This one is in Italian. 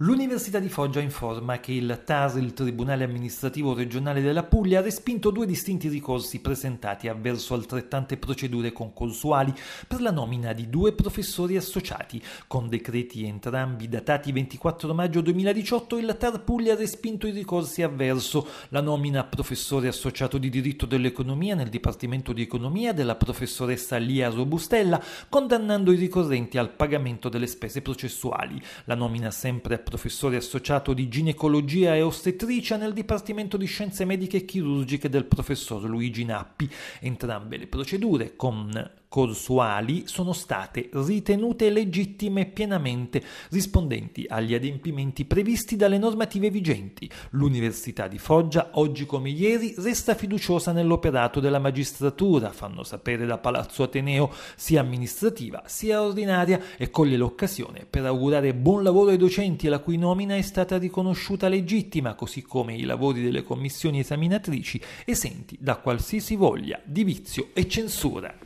L'Università di Foggia informa che il TAR, il Tribunale amministrativo regionale della Puglia, ha respinto due distinti ricorsi presentati avverso altrettante procedure concorsuali per la nomina di due professori associati. Con decreti entrambi datati 24 maggio 2018, il TAR Puglia ha respinto i ricorsi avverso la nomina professore associato di diritto dell'economia nel Dipartimento di Economia della professoressa Lia Robustella, condannando i ricorrenti al pagamento delle spese processuali. La nomina sempre a professore associato di ginecologia e ostetricia nel Dipartimento di Scienze Mediche e Chirurgiche del professor Luigi Nappi. Entrambe le procedure, con concorsuali sono state ritenute legittime e pienamente rispondenti agli adempimenti previsti dalle normative vigenti. L'Università di Foggia, oggi come ieri, resta fiduciosa nell'operato della magistratura, fanno sapere da Palazzo Ateneo, sia amministrativa sia ordinaria, e coglie l'occasione per augurare buon lavoro ai docenti la cui nomina è stata riconosciuta legittima, così come i lavori delle commissioni esaminatrici esenti da qualsiasi voglia di vizio e censura.